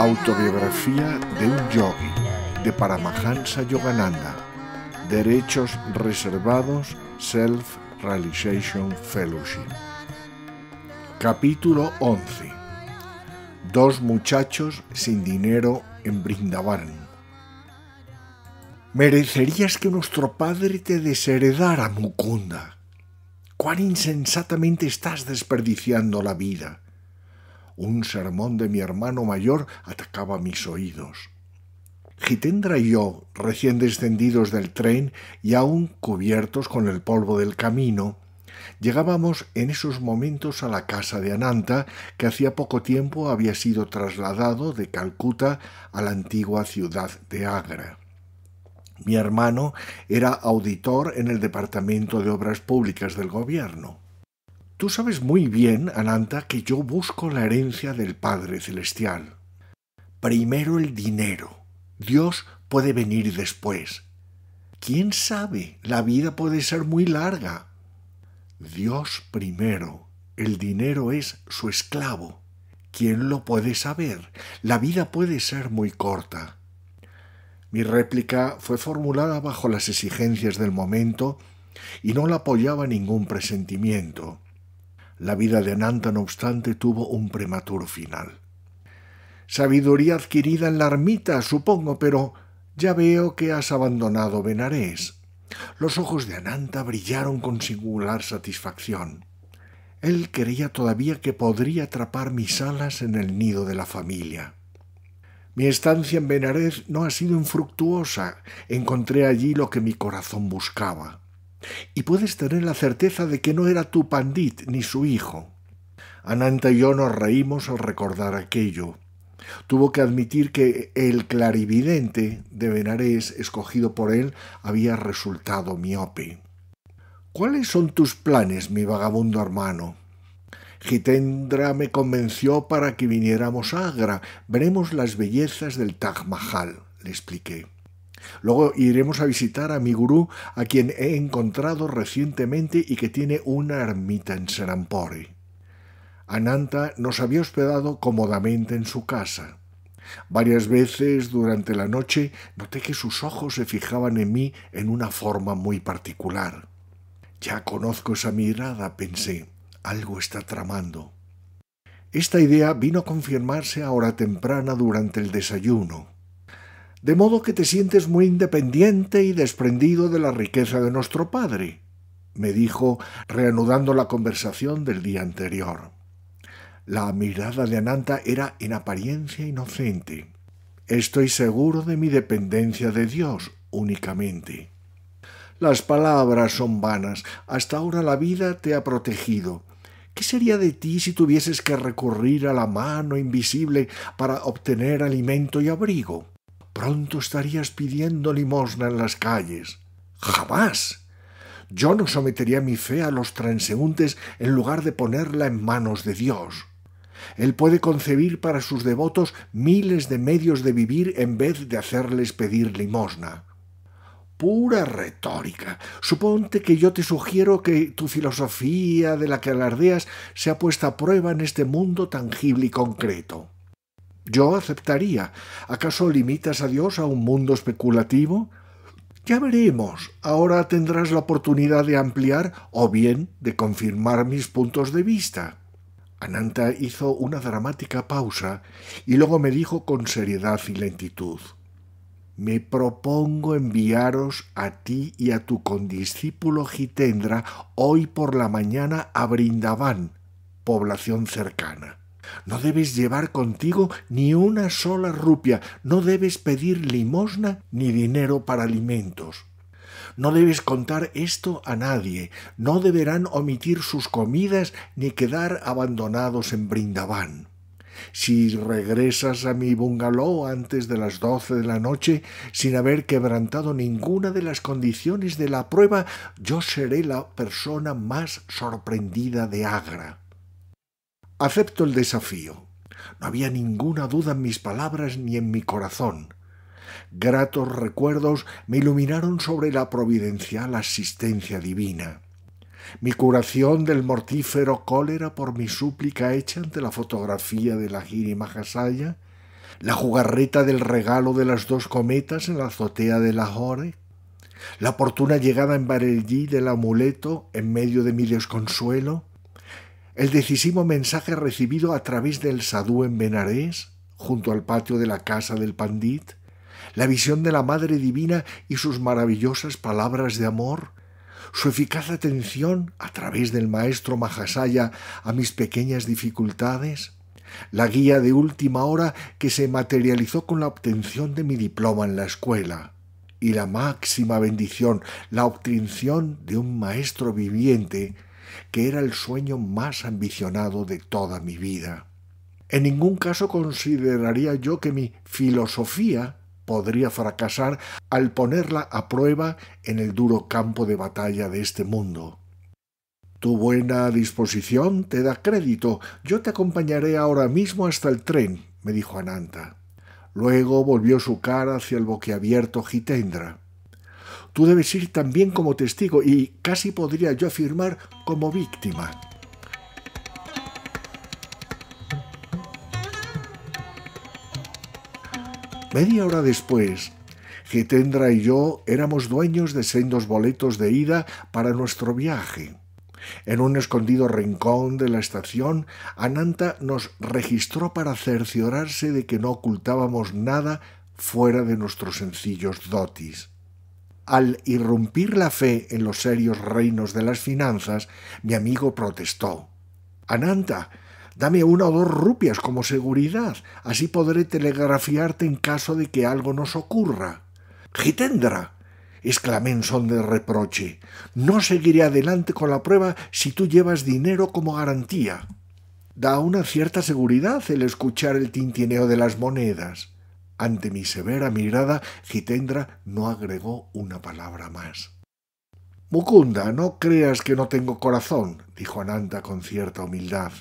Autobiografía de un yogi de Paramahansa Yogananda. Derechos reservados Self Realization Fellowship. Capítulo 11. Dos muchachos sin dinero en Brindavan. Merecerías que nuestro padre te desheredara, Mukunda. Cuán insensatamente estás desperdiciando la vida. Un sermón de mi hermano mayor atacaba mis oídos. Gitendra y yo, recién descendidos del tren y aún cubiertos con el polvo del camino, llegábamos en esos momentos a la casa de Ananta, que hacía poco tiempo había sido trasladado de Calcuta a la antigua ciudad de Agra. Mi hermano era auditor en el Departamento de Obras Públicas del Gobierno. Tú sabes muy bien, Ananta, que yo busco la herencia del Padre Celestial. Primero el dinero. Dios puede venir después. ¿Quién sabe? La vida puede ser muy larga. Dios primero. El dinero es su esclavo. ¿Quién lo puede saber? La vida puede ser muy corta. Mi réplica fue formulada bajo las exigencias del momento y no la apoyaba ningún presentimiento. La vida de Ananta, no obstante, tuvo un prematuro final. Sabiduría adquirida en la ermita, supongo, pero ya veo que has abandonado Benarés. Los ojos de Ananta brillaron con singular satisfacción. Él creía todavía que podría atrapar mis alas en el nido de la familia. Mi estancia en Benarés no ha sido infructuosa. Encontré allí lo que mi corazón buscaba. Y puedes tener la certeza de que no era tu pandit ni su hijo. Ananta y yo nos reímos al recordar aquello. Tuvo que admitir que el clarividente de Benarés, escogido por él, había resultado miope. ¿Cuáles son tus planes, mi vagabundo hermano? Gitendra me convenció para que viniéramos a Agra. Veremos las bellezas del Taj Mahal, le expliqué. Luego iremos a visitar a mi gurú, a quien he encontrado recientemente y que tiene una ermita en Serampore. Ananta nos había hospedado cómodamente en su casa. Varias veces durante la noche noté que sus ojos se fijaban en mí en una forma muy particular. Ya conozco esa mirada, pensé. Algo está tramando. Esta idea vino a confirmarse a hora temprana durante el desayuno de modo que te sientes muy independiente y desprendido de la riqueza de nuestro padre, me dijo, reanudando la conversación del día anterior. La mirada de Ananta era en apariencia inocente. Estoy seguro de mi dependencia de Dios únicamente. Las palabras son vanas. Hasta ahora la vida te ha protegido. ¿Qué sería de ti si tuvieses que recurrir a la mano invisible para obtener alimento y abrigo? pronto estarías pidiendo limosna en las calles. Jamás. Yo no sometería mi fe a los transeúntes en lugar de ponerla en manos de Dios. Él puede concebir para sus devotos miles de medios de vivir en vez de hacerles pedir limosna. Pura retórica. Suponte que yo te sugiero que tu filosofía de la que alardeas sea puesta a prueba en este mundo tangible y concreto. Yo aceptaría. ¿Acaso limitas a Dios a un mundo especulativo? Ya veremos. Ahora tendrás la oportunidad de ampliar o bien de confirmar mis puntos de vista. Ananta hizo una dramática pausa y luego me dijo con seriedad y lentitud me propongo enviaros a ti y a tu condiscípulo Gitendra hoy por la mañana a Brindavan, población cercana. No debes llevar contigo ni una sola rupia, no debes pedir limosna ni dinero para alimentos. No debes contar esto a nadie, no deberán omitir sus comidas ni quedar abandonados en Brindaván. Si regresas a mi bungalow antes de las doce de la noche sin haber quebrantado ninguna de las condiciones de la prueba, yo seré la persona más sorprendida de Agra. Acepto el desafío. No había ninguna duda en mis palabras ni en mi corazón. Gratos recuerdos me iluminaron sobre la providencial asistencia divina. Mi curación del mortífero cólera por mi súplica hecha ante la fotografía de la Mahasaya, la jugarreta del regalo de las dos cometas en la azotea de Lahore, la oportuna llegada en Barelli del amuleto en medio de mi desconsuelo, el decisivo mensaje recibido a través del sadú en Benarés, junto al patio de la casa del pandit, la visión de la Madre Divina y sus maravillosas palabras de amor, su eficaz atención a través del maestro Mahasaya a mis pequeñas dificultades, la guía de última hora que se materializó con la obtención de mi diploma en la escuela, y la máxima bendición, la obtención de un maestro viviente que era el sueño más ambicionado de toda mi vida. En ningún caso consideraría yo que mi filosofía podría fracasar al ponerla a prueba en el duro campo de batalla de este mundo. Tu buena disposición te da crédito. Yo te acompañaré ahora mismo hasta el tren, me dijo Ananta. Luego volvió su cara hacia el boquiabierto Gitendra. Tú debes ir también como testigo y casi podría yo afirmar como víctima. Media hora después, Getendra y yo éramos dueños de sendos boletos de ida para nuestro viaje. En un escondido rincón de la estación, Ananta nos registró para cerciorarse de que no ocultábamos nada fuera de nuestros sencillos dotis. Al irrumpir la fe en los serios reinos de las finanzas, mi amigo protestó. Ananta, dame una o dos rupias como seguridad, así podré telegrafiarte en caso de que algo nos ocurra. Gitendra, exclamé en son de reproche, no seguiré adelante con la prueba si tú llevas dinero como garantía. Da una cierta seguridad el escuchar el tintineo de las monedas. Ante mi severa mirada, Gitendra no agregó una palabra más. Mukunda, no creas que no tengo corazón, dijo Ananta con cierta humildad.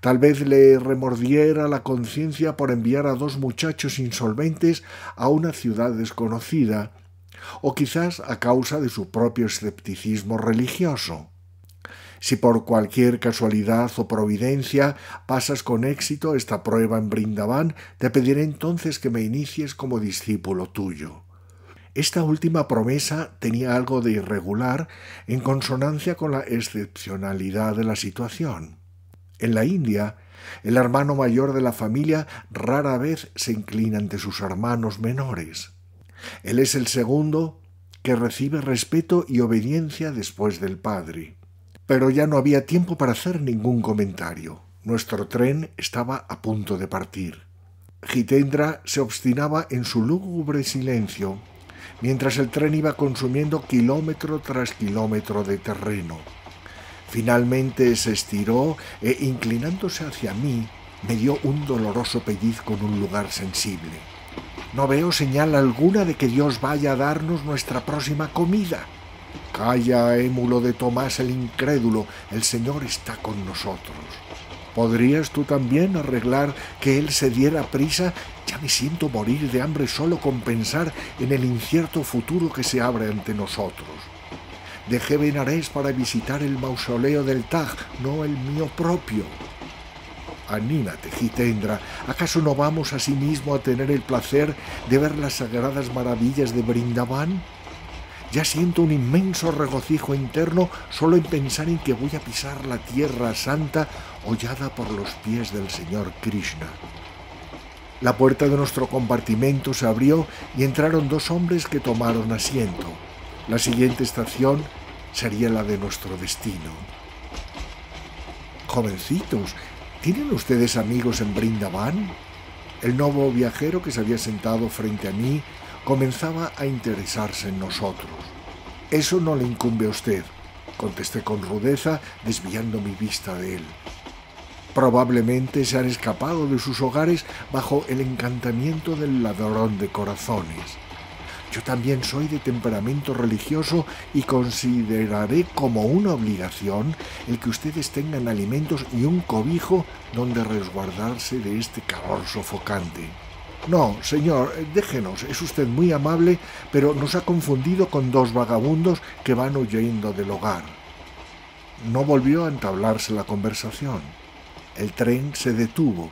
Tal vez le remordiera la conciencia por enviar a dos muchachos insolventes a una ciudad desconocida, o quizás a causa de su propio escepticismo religioso. Si por cualquier casualidad o providencia pasas con éxito esta prueba en Brindavan, te pediré entonces que me inicies como discípulo tuyo. Esta última promesa tenía algo de irregular en consonancia con la excepcionalidad de la situación. En la India, el hermano mayor de la familia rara vez se inclina ante sus hermanos menores. Él es el segundo que recibe respeto y obediencia después del padre pero ya no había tiempo para hacer ningún comentario. Nuestro tren estaba a punto de partir. Gitendra se obstinaba en su lúgubre silencio, mientras el tren iba consumiendo kilómetro tras kilómetro de terreno. Finalmente se estiró e, inclinándose hacia mí, me dio un doloroso pellizco en un lugar sensible. No veo señal alguna de que Dios vaya a darnos nuestra próxima comida, Calla, émulo de Tomás el incrédulo, el Señor está con nosotros. ¿Podrías tú también arreglar que Él se diera prisa? Ya me siento morir de hambre solo con pensar en el incierto futuro que se abre ante nosotros. Dejé Benarés para visitar el mausoleo del Taj, no el mío propio. Anímate, Gitendra. ¿Acaso no vamos a sí mismo a tener el placer de ver las sagradas maravillas de Brindavan? Ya siento un inmenso regocijo interno solo en pensar en que voy a pisar la tierra santa hollada por los pies del Señor Krishna. La puerta de nuestro compartimento se abrió y entraron dos hombres que tomaron asiento. La siguiente estación sería la de nuestro destino. Jovencitos, ¿tienen ustedes amigos en Brindavan? El nuevo viajero que se había sentado frente a mí comenzaba a interesarse en nosotros. Eso no le incumbe a usted, contesté con rudeza, desviando mi vista de él. Probablemente se han escapado de sus hogares bajo el encantamiento del ladrón de corazones. Yo también soy de temperamento religioso y consideraré como una obligación el que ustedes tengan alimentos y un cobijo donde resguardarse de este calor sofocante. No, señor, eh, déjenos, es usted muy amable, pero nos ha confundido con dos vagabundos que van huyendo del hogar. No volvió a entablarse la conversación. El tren se detuvo.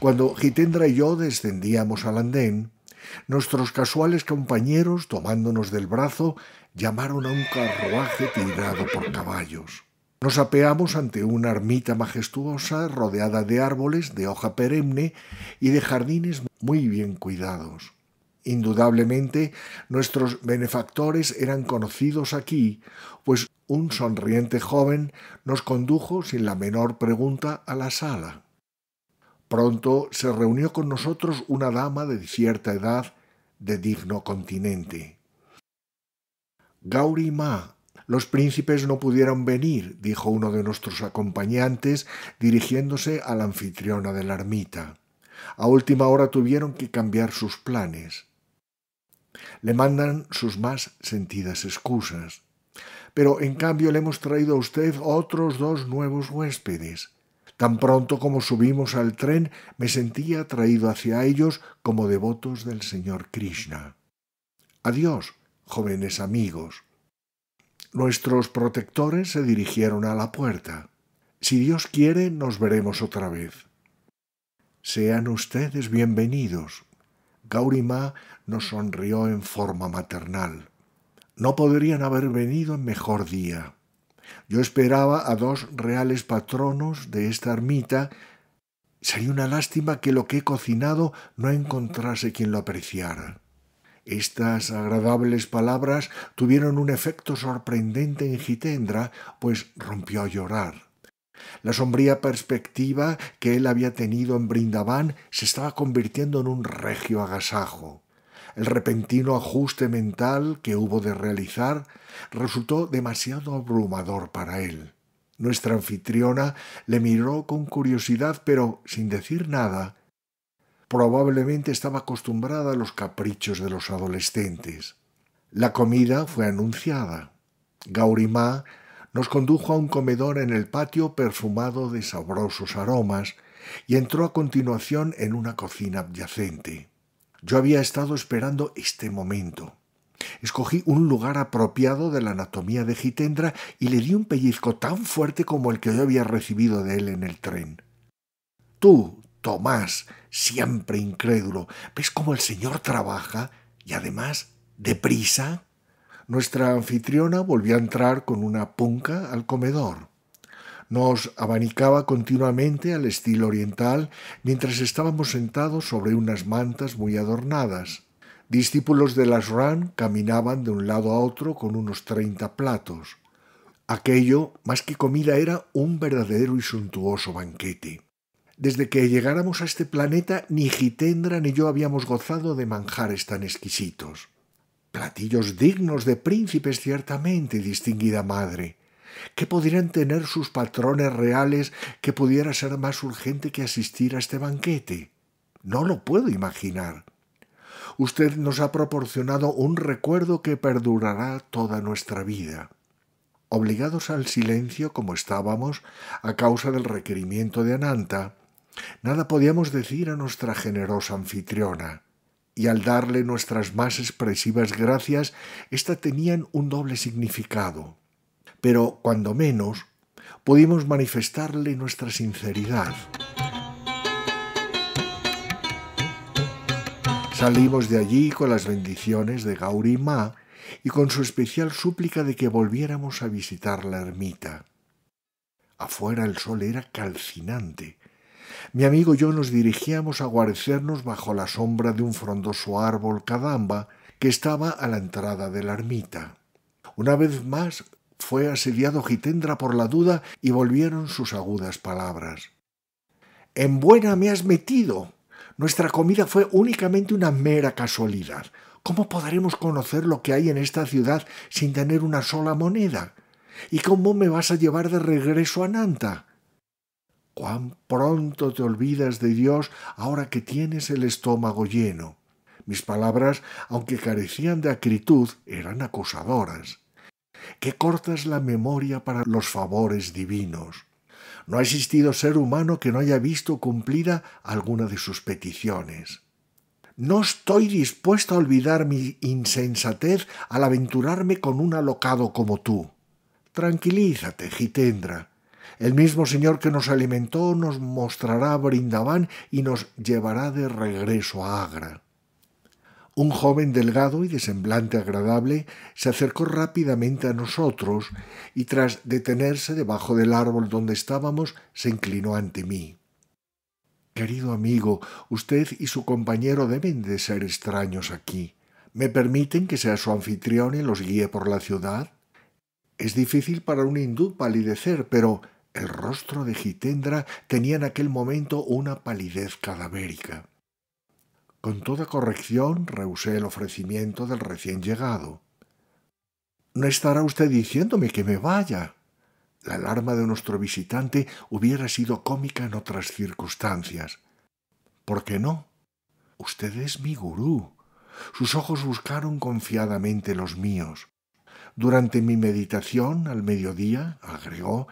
Cuando Gitendra y yo descendíamos al andén, nuestros casuales compañeros, tomándonos del brazo, llamaron a un carruaje tirado por caballos. Nos apeamos ante una ermita majestuosa rodeada de árboles de hoja perenne y de jardines muy bien cuidados. Indudablemente nuestros benefactores eran conocidos aquí, pues un sonriente joven nos condujo sin la menor pregunta a la sala. Pronto se reunió con nosotros una dama de cierta edad de digno continente. Gauri Ma los príncipes no pudieron venir, dijo uno de nuestros acompañantes, dirigiéndose a la anfitriona de la ermita. A última hora tuvieron que cambiar sus planes. Le mandan sus más sentidas excusas. Pero en cambio le hemos traído a usted otros dos nuevos huéspedes. Tan pronto como subimos al tren me sentía atraído hacia ellos como devotos del Señor Krishna. Adiós, jóvenes amigos. Nuestros protectores se dirigieron a la puerta. Si Dios quiere, nos veremos otra vez. Sean ustedes bienvenidos. Gaurima nos sonrió en forma maternal. No podrían haber venido en mejor día. Yo esperaba a dos reales patronos de esta ermita. Sería una lástima que lo que he cocinado no encontrase quien lo apreciara. Estas agradables palabras tuvieron un efecto sorprendente en Gitendra, pues rompió a llorar. La sombría perspectiva que él había tenido en Brindaván se estaba convirtiendo en un regio agasajo. El repentino ajuste mental que hubo de realizar resultó demasiado abrumador para él. Nuestra anfitriona le miró con curiosidad, pero sin decir nada, Probablemente estaba acostumbrada a los caprichos de los adolescentes. La comida fue anunciada. Gaurimá nos condujo a un comedor en el patio perfumado de sabrosos aromas y entró a continuación en una cocina adyacente. Yo había estado esperando este momento. Escogí un lugar apropiado de la anatomía de Gitendra y le di un pellizco tan fuerte como el que yo había recibido de él en el tren. Tú, Tomás, siempre incrédulo. ¿Ves cómo el Señor trabaja? Y además, deprisa. Nuestra anfitriona volvió a entrar con una punca al comedor. Nos abanicaba continuamente al estilo oriental mientras estábamos sentados sobre unas mantas muy adornadas. Discípulos de las Ran caminaban de un lado a otro con unos treinta platos. Aquello, más que comida, era un verdadero y suntuoso banquete. Desde que llegáramos a este planeta, ni Gitendra ni yo habíamos gozado de manjares tan exquisitos. Platillos dignos de príncipes, ciertamente, distinguida madre, ¿Qué podrían tener sus patrones reales que pudiera ser más urgente que asistir a este banquete. No lo puedo imaginar. Usted nos ha proporcionado un recuerdo que perdurará toda nuestra vida obligados al silencio como estábamos a causa del requerimiento de Ananta, Nada podíamos decir a nuestra generosa anfitriona, y al darle nuestras más expresivas gracias, ésta tenían un doble significado. Pero, cuando menos, pudimos manifestarle nuestra sinceridad. Salimos de allí con las bendiciones de Gauri Ma y con su especial súplica de que volviéramos a visitar la ermita. Afuera el sol era calcinante mi amigo y yo nos dirigíamos a guarecernos bajo la sombra de un frondoso árbol cadamba que estaba a la entrada de la ermita. Una vez más fue asediado Gitendra por la duda y volvieron sus agudas palabras. En buena me has metido. Nuestra comida fue únicamente una mera casualidad. ¿Cómo podremos conocer lo que hay en esta ciudad sin tener una sola moneda? ¿Y cómo me vas a llevar de regreso a Nanta? cuán pronto te olvidas de Dios ahora que tienes el estómago lleno. Mis palabras, aunque carecían de acritud, eran acusadoras. Qué cortas la memoria para los favores divinos. No ha existido ser humano que no haya visto cumplida alguna de sus peticiones. No estoy dispuesto a olvidar mi insensatez al aventurarme con un alocado como tú. Tranquilízate, Gitendra el mismo Señor que nos alimentó nos mostrará Brindaban y nos llevará de regreso a Agra. Un joven delgado y de semblante agradable se acercó rápidamente a nosotros y tras detenerse debajo del árbol donde estábamos, se inclinó ante mí. Querido amigo, usted y su compañero deben de ser extraños aquí. ¿Me permiten que sea su anfitrión y los guíe por la ciudad? Es difícil para un hindú palidecer, pero el rostro de Gitendra tenía en aquel momento una palidez cadavérica. Con toda corrección rehusé el ofrecimiento del recién llegado. No estará usted diciéndome que me vaya. La alarma de nuestro visitante hubiera sido cómica en otras circunstancias. ¿Por qué no? Usted es mi gurú. Sus ojos buscaron confiadamente los míos. Durante mi meditación al mediodía, agregó,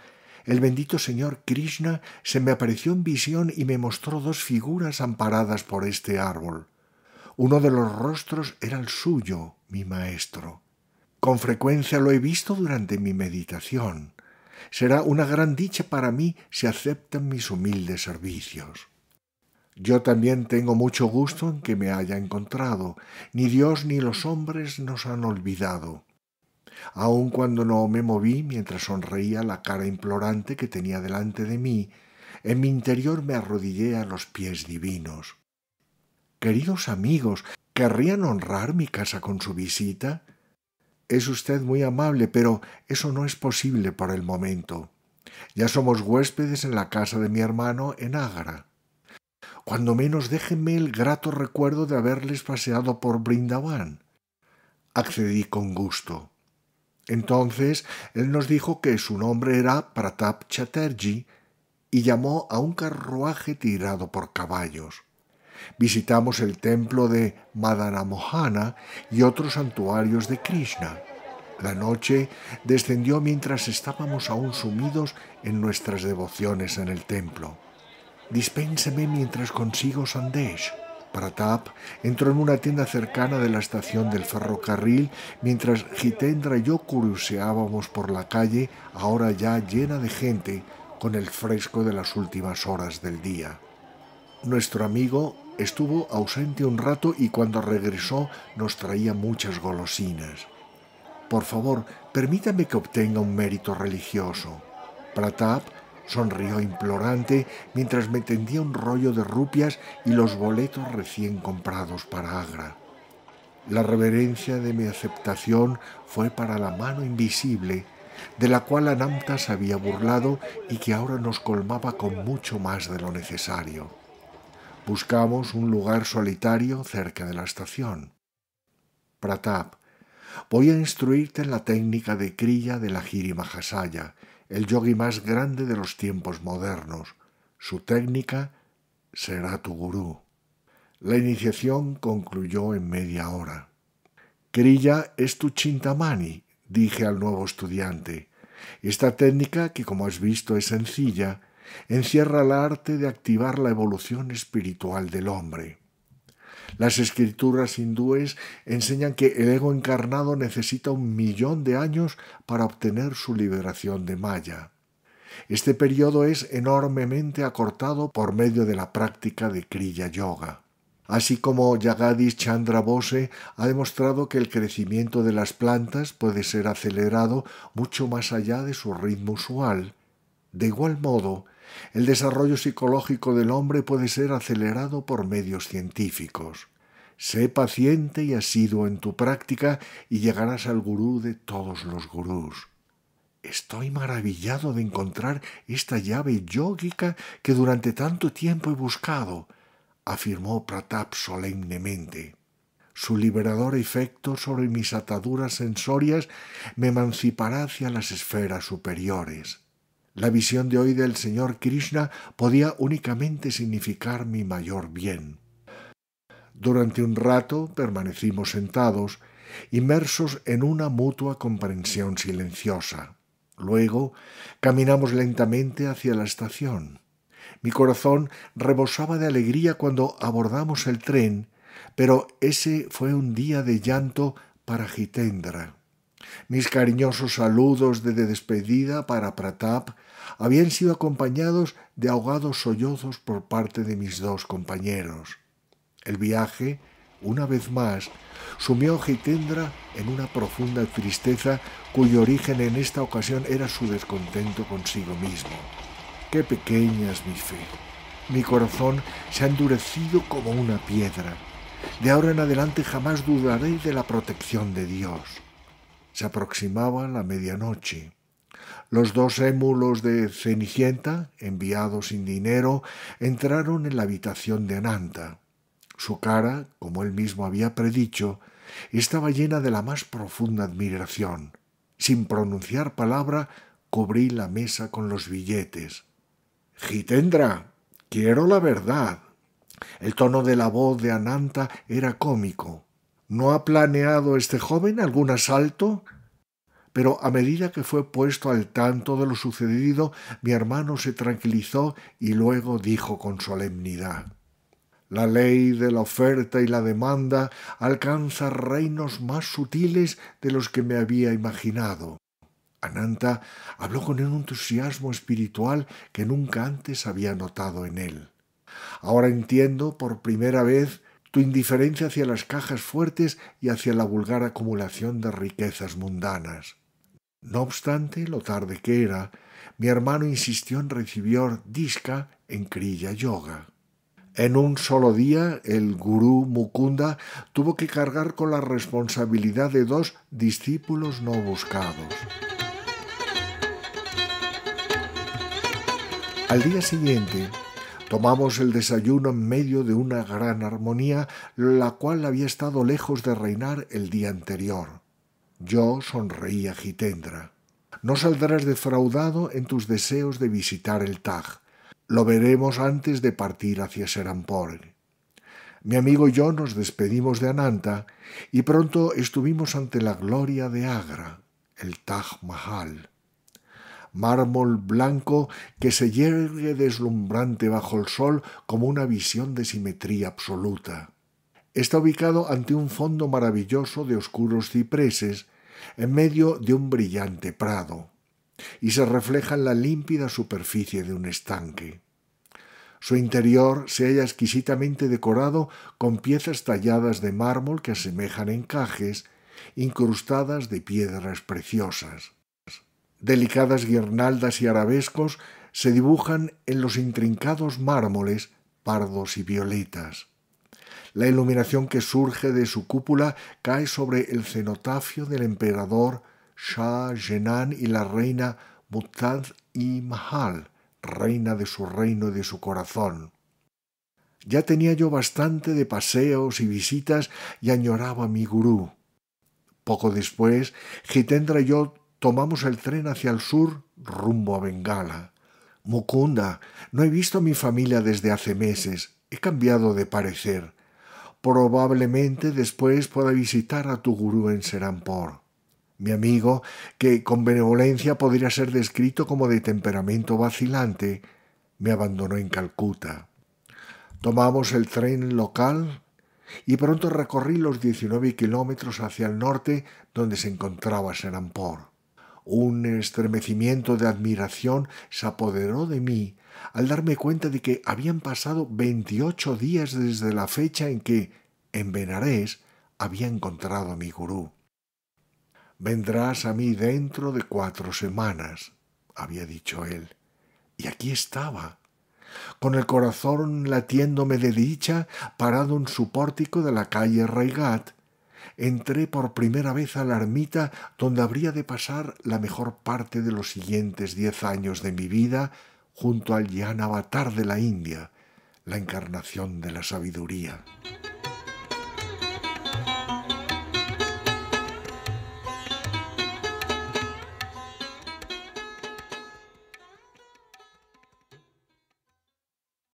el bendito señor Krishna se me apareció en visión y me mostró dos figuras amparadas por este árbol. Uno de los rostros era el suyo, mi maestro. Con frecuencia lo he visto durante mi meditación. Será una gran dicha para mí si aceptan mis humildes servicios. Yo también tengo mucho gusto en que me haya encontrado. Ni Dios ni los hombres nos han olvidado aun cuando no me moví mientras sonreía la cara implorante que tenía delante de mí, en mi interior me arrodillé a los pies divinos. Queridos amigos, ¿querrían honrar mi casa con su visita? Es usted muy amable, pero eso no es posible por el momento. Ya somos huéspedes en la casa de mi hermano en Ágara. Cuando menos déjenme el grato recuerdo de haberles paseado por Brindavan. Accedí con gusto. Entonces él nos dijo que su nombre era Pratap Chatterjee y llamó a un carruaje tirado por caballos. Visitamos el templo de Madanamohana y otros santuarios de Krishna. La noche descendió mientras estábamos aún sumidos en nuestras devociones en el templo. Dispénseme mientras consigo Sandesh. Pratap entró en una tienda cercana de la estación del ferrocarril mientras Gitendra y yo curioseábamos por la calle, ahora ya llena de gente, con el fresco de las últimas horas del día. Nuestro amigo estuvo ausente un rato y cuando regresó nos traía muchas golosinas. Por favor, permítame que obtenga un mérito religioso. Pratap Sonrió implorante mientras me tendía un rollo de rupias y los boletos recién comprados para Agra. La reverencia de mi aceptación fue para la mano invisible, de la cual Anamta se había burlado y que ahora nos colmaba con mucho más de lo necesario. Buscamos un lugar solitario cerca de la estación. Pratap, voy a instruirte en la técnica de crilla de la Giri el yogi más grande de los tiempos modernos. Su técnica será tu gurú. La iniciación concluyó en media hora. «Kriya es tu chintamani, dije al nuevo estudiante. Esta técnica, que como has visto es sencilla, encierra la arte de activar la evolución espiritual del hombre. Las escrituras hindúes enseñan que el ego encarnado necesita un millón de años para obtener su liberación de Maya. Este periodo es enormemente acortado por medio de la práctica de Kriya Yoga. Así como Yagadis Chandra Bose ha demostrado que el crecimiento de las plantas puede ser acelerado mucho más allá de su ritmo usual. De igual modo, el desarrollo psicológico del hombre puede ser acelerado por medios científicos. Sé paciente y asiduo en tu práctica y llegarás al gurú de todos los gurús. Estoy maravillado de encontrar esta llave yógica que durante tanto tiempo he buscado, afirmó Pratap solemnemente. Su liberador efecto sobre mis ataduras sensorias me emancipará hacia las esferas superiores. La visión de hoy del Señor Krishna podía únicamente significar mi mayor bien. Durante un rato permanecimos sentados, inmersos en una mutua comprensión silenciosa. Luego caminamos lentamente hacia la estación. Mi corazón rebosaba de alegría cuando abordamos el tren, pero ese fue un día de llanto para Jitendra. Mis cariñosos saludos de despedida para Pratap habían sido acompañados de ahogados sollozos por parte de mis dos compañeros. El viaje, una vez más, sumió a Jitendra en una profunda tristeza cuyo origen en esta ocasión era su descontento consigo mismo. Qué pequeña es mi fe. Mi corazón se ha endurecido como una piedra. De ahora en adelante jamás dudaré de la protección de Dios. Se aproximaba la medianoche. Los dos émulos de Cenicienta, enviados sin dinero, entraron en la habitación de Ananta. Su cara, como él mismo había predicho, estaba llena de la más profunda admiración. Sin pronunciar palabra, cubrí la mesa con los billetes. Gitendra, quiero la verdad. El tono de la voz de Ananta era cómico. ¿No ha planeado este joven algún asalto? Pero a medida que fue puesto al tanto de lo sucedido, mi hermano se tranquilizó y luego dijo con solemnidad La ley de la oferta y la demanda alcanza reinos más sutiles de los que me había imaginado. Ananta habló con un entusiasmo espiritual que nunca antes había notado en él. Ahora entiendo por primera vez tu indiferencia hacia las cajas fuertes y hacia la vulgar acumulación de riquezas mundanas. No obstante, lo tarde que era, mi hermano insistió en recibir disca en Kriya Yoga. En un solo día, el gurú Mukunda tuvo que cargar con la responsabilidad de dos discípulos no buscados. Al día siguiente, Tomamos el desayuno en medio de una gran armonía, la cual había estado lejos de reinar el día anterior. Yo sonreí a Gitendra. No saldrás defraudado en tus deseos de visitar el Taj. Lo veremos antes de partir hacia Serampore. Mi amigo y yo nos despedimos de Ananta y pronto estuvimos ante la gloria de Agra, el Taj Mahal mármol blanco que se yergue deslumbrante bajo el sol como una visión de simetría absoluta. Está ubicado ante un fondo maravilloso de oscuros cipreses, en medio de un brillante prado, y se refleja en la límpida superficie de un estanque. Su interior se halla exquisitamente decorado con piezas talladas de mármol que asemejan encajes, incrustadas de piedras preciosas. Delicadas guirnaldas y arabescos se dibujan en los intrincados mármoles pardos y violetas. La iluminación que surge de su cúpula cae sobre el cenotafio del emperador Shah Jenan y la reina Mutad y Mahal, reina de su reino y de su corazón. Ya tenía yo bastante de paseos y visitas y añoraba a mi gurú. Poco después, Jitendra y yo Tomamos el tren hacia el sur, rumbo a Bengala. Mukunda, no he visto a mi familia desde hace meses. He cambiado de parecer. Probablemente después pueda visitar a tu gurú en Serampore. Mi amigo, que con benevolencia podría ser descrito como de temperamento vacilante, me abandonó en Calcuta. Tomamos el tren local y pronto recorrí los 19 kilómetros hacia el norte donde se encontraba Serampore. Un estremecimiento de admiración se apoderó de mí al darme cuenta de que habían pasado 28 días desde la fecha en que, en Benarés, había encontrado a mi gurú. Vendrás a mí dentro de cuatro semanas, había dicho él. Y aquí estaba, con el corazón latiéndome de dicha, parado en su pórtico de la calle Raigat, entré por primera vez a la ermita donde habría de pasar la mejor parte de los siguientes diez años de mi vida junto al Yan Avatar de la India, la encarnación de la sabiduría.